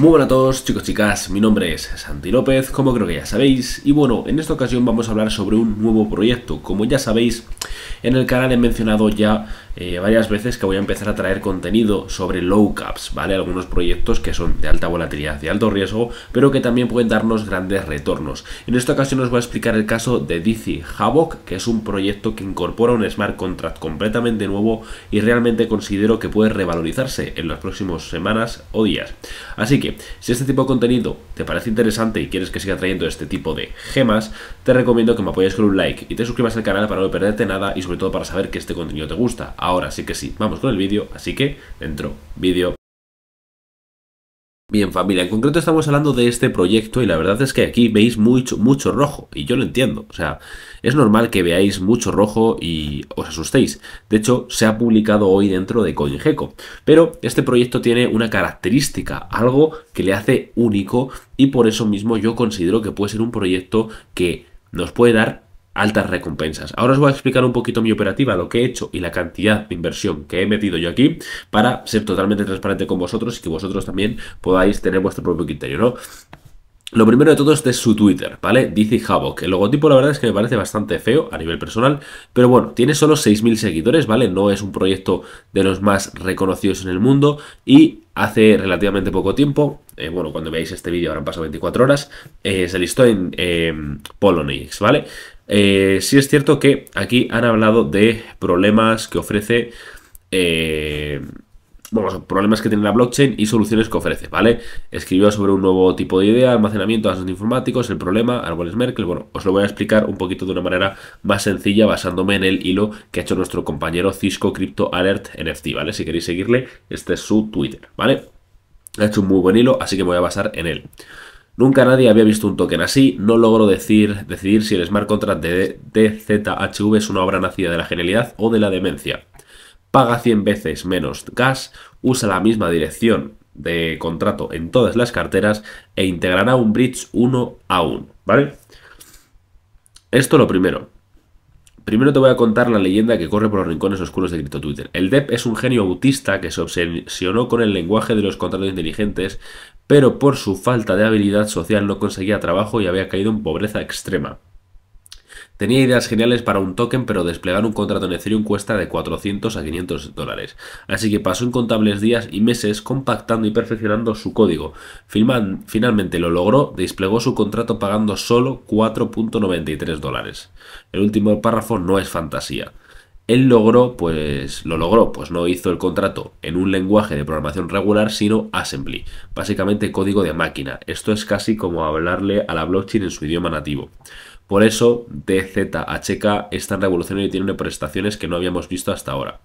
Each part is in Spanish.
Muy buenas a todos chicos chicas, mi nombre es Santi López, como creo que ya sabéis, y bueno, en esta ocasión vamos a hablar sobre un nuevo proyecto. Como ya sabéis, en el canal he mencionado ya eh, varias veces que voy a empezar a traer contenido sobre low caps, ¿vale? Algunos proyectos que son de alta volatilidad de alto riesgo, pero que también pueden darnos grandes retornos. En esta ocasión os voy a explicar el caso de DC Havoc, que es un proyecto que incorpora un smart contract completamente nuevo y realmente considero que puede revalorizarse en las próximas semanas o días. Así que, si este tipo de contenido te parece interesante y quieres que siga trayendo este tipo de gemas, te recomiendo que me apoyes con un like y te suscribas al canal para no perderte nada y sobre todo para saber que este contenido te gusta. Ahora sí que sí, vamos con el vídeo, así que dentro, vídeo. Bien familia, en concreto estamos hablando de este proyecto y la verdad es que aquí veis mucho, mucho rojo y yo lo entiendo, o sea, es normal que veáis mucho rojo y os asustéis. De hecho, se ha publicado hoy dentro de CoinGecko, pero este proyecto tiene una característica, algo que le hace único y por eso mismo yo considero que puede ser un proyecto que nos puede dar altas recompensas. Ahora os voy a explicar un poquito mi operativa, lo que he hecho y la cantidad de inversión que he metido yo aquí para ser totalmente transparente con vosotros y que vosotros también podáis tener vuestro propio criterio, ¿no? Lo primero de todo es es su Twitter, ¿vale? Dizzy Havoc. El logotipo la verdad es que me parece bastante feo a nivel personal, pero bueno, tiene solo 6.000 seguidores, ¿vale? No es un proyecto de los más reconocidos en el mundo y hace relativamente poco tiempo, eh, bueno, cuando veáis este vídeo han pasado 24 horas, eh, se listó en em, eh, ¿vale? sí es cierto que aquí han hablado de problemas que ofrece... Eh, bueno, los problemas que tiene la blockchain y soluciones que ofrece, ¿vale? Escribió sobre un nuevo tipo de idea, almacenamiento, asuntos informáticos, el problema, árboles Merkel. Bueno, os lo voy a explicar un poquito de una manera más sencilla basándome en el hilo que ha hecho nuestro compañero Cisco Crypto Alert NFT, ¿vale? Si queréis seguirle, este es su Twitter, ¿vale? Ha hecho un muy buen hilo, así que me voy a basar en él. Nunca nadie había visto un token así, no logro decidir si el smart contract de DZHV es una obra nacida de la genialidad o de la demencia paga 100 veces menos gas, usa la misma dirección de contrato en todas las carteras e integrará un bridge uno a uno, ¿vale? Esto lo primero. Primero te voy a contar la leyenda que corre por los rincones oscuros de Crito Twitter. El Depp es un genio autista que se obsesionó con el lenguaje de los contratos inteligentes, pero por su falta de habilidad social no conseguía trabajo y había caído en pobreza extrema. Tenía ideas geniales para un token, pero desplegar un contrato en Ethereum cuesta de 400 a 500 dólares. Así que pasó incontables días y meses compactando y perfeccionando su código. finalmente lo logró, desplegó su contrato pagando solo 4.93 dólares. El último párrafo no es fantasía. Él logró, pues lo logró, pues no hizo el contrato en un lenguaje de programación regular, sino assembly, básicamente código de máquina. Esto es casi como hablarle a la blockchain en su idioma nativo. Por eso, DZHK es tan revolucionario y tiene prestaciones que no habíamos visto hasta ahora.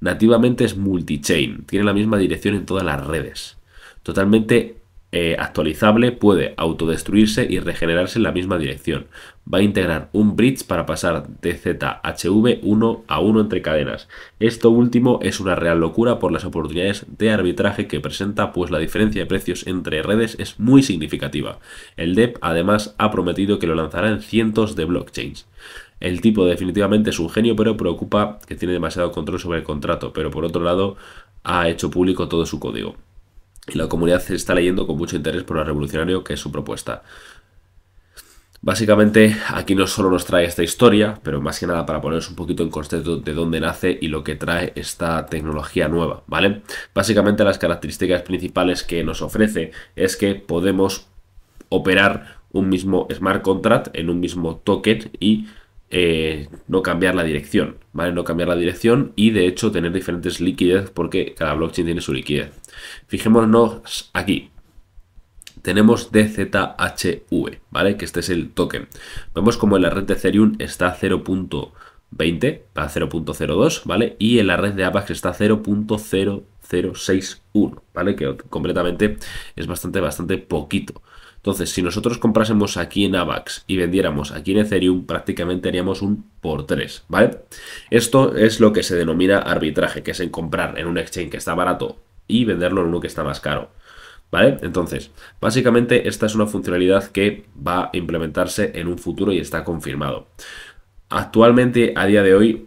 Nativamente es multi-chain, tiene la misma dirección en todas las redes. Totalmente eh, actualizable puede autodestruirse y regenerarse en la misma dirección. Va a integrar un bridge para pasar de ZHV 1 a 1 entre cadenas. Esto último es una real locura por las oportunidades de arbitraje que presenta, pues la diferencia de precios entre redes es muy significativa. El DEP además ha prometido que lo lanzará en cientos de blockchains. El tipo definitivamente es un genio, pero preocupa que tiene demasiado control sobre el contrato, pero por otro lado ha hecho público todo su código y la comunidad se está leyendo con mucho interés por lo revolucionario que es su propuesta. Básicamente, aquí no solo nos trae esta historia, pero más que nada para poneros un poquito en contexto de dónde nace y lo que trae esta tecnología nueva, ¿vale? Básicamente las características principales que nos ofrece es que podemos operar un mismo smart contract en un mismo token y eh, no cambiar la dirección, ¿vale? No cambiar la dirección y de hecho tener diferentes liquidez porque cada blockchain tiene su liquidez. Fijémonos aquí. Tenemos DZHV, ¿vale? Que este es el token. Vemos como en la red de Ethereum está 0.20 para 0.02, ¿vale? Y en la red de ApeX está 0.0061, ¿vale? Que completamente es bastante, bastante poquito. Entonces, si nosotros comprásemos aquí en AVAX y vendiéramos aquí en Ethereum, prácticamente haríamos un por 3, ¿vale? Esto es lo que se denomina arbitraje, que es en comprar en un exchange que está barato y venderlo en uno que está más caro. ¿Vale? Entonces, básicamente esta es una funcionalidad que va a implementarse en un futuro y está confirmado. Actualmente, a día de hoy,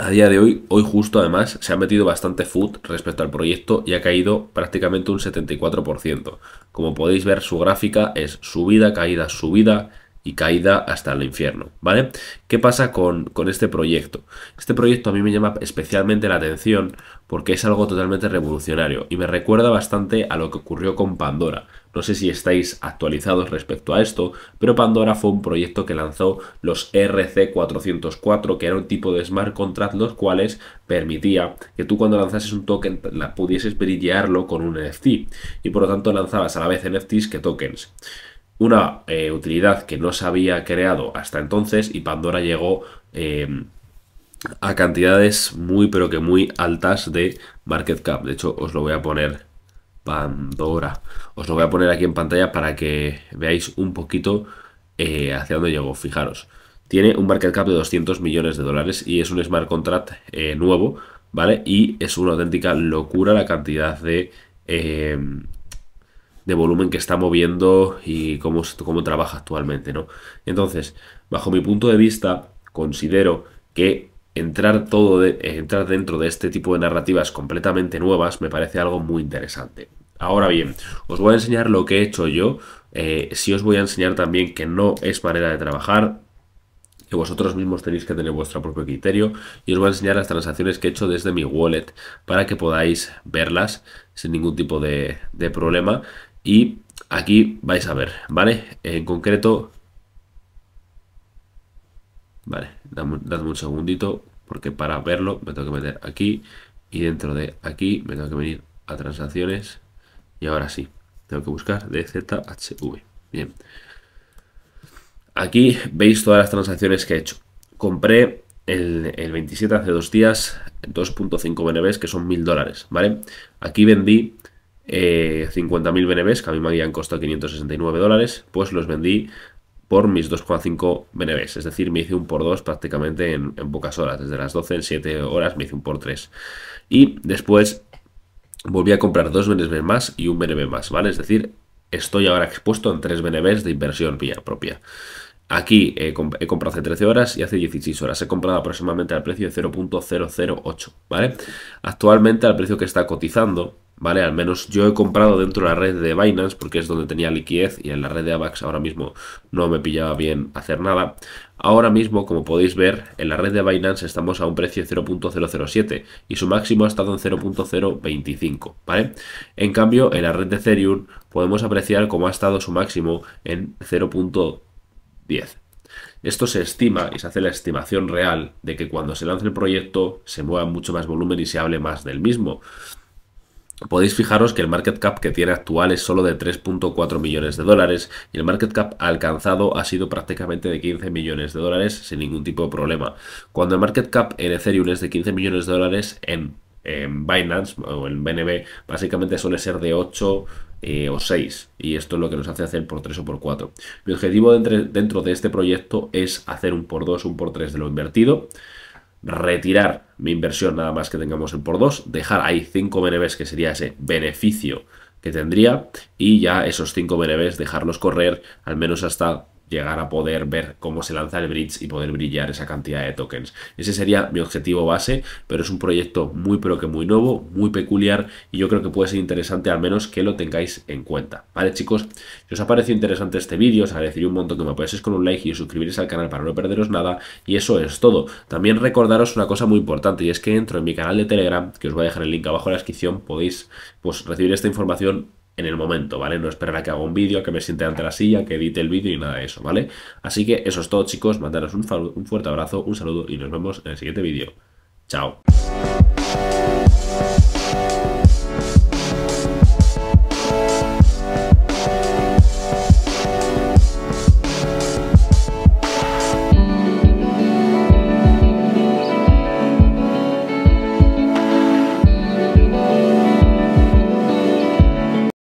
a día de hoy, hoy justo además, se ha metido bastante food respecto al proyecto y ha caído prácticamente un 74%. Como podéis ver, su gráfica es subida, caída, subida y caída hasta el infierno, ¿vale? ¿Qué pasa con, con, este proyecto? Este proyecto a mí me llama especialmente la atención porque es algo totalmente revolucionario y me recuerda bastante a lo que ocurrió con Pandora. No sé si estáis actualizados respecto a esto, pero Pandora fue un proyecto que lanzó los RC404, que era un tipo de smart contract los cuales permitía que tú cuando lanzases un token la pudieses brillarlo con un NFT y por lo tanto lanzabas a la vez NFTs que tokens. Una eh, utilidad que no se había creado hasta entonces y Pandora llegó em, a cantidades muy pero que muy altas de market cap. De hecho os lo voy a poner Pandora. Os lo voy a poner aquí en pantalla para que veáis un poquito eh, hacia dónde llegó. Fijaros, tiene un market cap de 200 millones de dólares y es un smart contract eh, nuevo, ¿vale? Y es una auténtica locura la cantidad de... Em, de volumen que está moviendo y cómo, cómo trabaja actualmente, ¿no? Entonces, bajo mi punto de vista, considero que entrar, todo eh, entrar dentro de este tipo de narrativas completamente nuevas me parece algo muy interesante. Ahora bien, os voy a enseñar lo que he hecho yo. Eh, si os voy a enseñar también que no es manera de trabajar, que vosotros mismos tenéis que tener vuestro propio criterio y os voy a enseñar las transacciones que he hecho desde mi wallet para que podáis verlas sin ningún tipo de, de problema y aquí vais a ver, ¿vale? En concreto Vale, dadme un segundito porque para verlo me tengo que meter aquí y dentro de aquí me tengo que venir a transacciones y ahora sí, tengo que buscar DZHV. Bien. Aquí veis todas las transacciones que he hecho. Compré el, 27 hace dos días 2.5 BNBs que son 1000 dólares, ¿vale? Aquí vendí 50.000 eh, BNBs que a mí me habían costado 569 dólares, pues los vendí por mis 2,5 BNBs. Es decir, me hice un por 2 prácticamente en, pocas horas. Desde las 12 en 7 horas me hice un por 3. Y después volví a comprar dos BNBs más y un BNB más, ¿vale? Es decir, estoy ahora expuesto en 3 BNBs de inversión propia. Aquí he, he, comprado hace 13 horas y hace 16 horas. He comprado aproximadamente al precio de 0.008, ¿vale? Actualmente al precio que está cotizando, ¿vale? Al menos yo he comprado dentro de la red de Binance porque es donde tenía liquidez y en la red de AVAX ahora mismo no me pillaba bien hacer nada. Ahora mismo, como podéis ver, en la red de Binance estamos a un precio 0.007 y su máximo ha estado en 0.025, ¿vale? En cambio, en la red de Ethereum podemos apreciar cómo ha estado su máximo en 0.10. Esto se estima y se hace la estimación real de que cuando se lance el proyecto se mueva mucho más volumen y se hable más del mismo. Podéis fijaros que el market cap que tiene actual es solo de 3.4 millones de dólares y el market cap alcanzado ha sido prácticamente de 15 millones de dólares sin ningún tipo de problema. Cuando el market cap en Ethereum es de 15 millones de dólares en, Binance o en BNB básicamente suele ser de 8 eh, o 6 y esto es lo que nos hace hacer por 3 o por 4. Mi objetivo dentro de este proyecto es hacer un por 2, un por 3 de lo invertido retirar mi inversión nada más que tengamos el por 2, dejar ahí 5 BNBs que sería ese beneficio que tendría y ya esos 5 BNBs dejarlos correr al menos hasta llegar a poder ver cómo se lanza el bridge y poder brillar esa cantidad de tokens. Ese sería mi objetivo base, pero es un proyecto muy pero que muy nuevo, muy peculiar y yo creo que puede ser interesante al menos que lo tengáis en cuenta. Vale chicos, si os ha parecido interesante este vídeo, os agradecería un montón que me apoyéis con un like y suscribiros al canal para no perderos nada y eso es todo. También recordaros una cosa muy importante y es que dentro de mi canal de Telegram, que os voy a dejar el link abajo en la descripción, podéis pues, recibir esta información en el momento, ¿vale? No esperar a que haga un vídeo, que me siente ante la silla, que edite el vídeo y nada de eso, ¿vale? Así que eso es todo, chicos. Mandaros un, un fuerte abrazo, un saludo y nos vemos en el siguiente vídeo. Chao.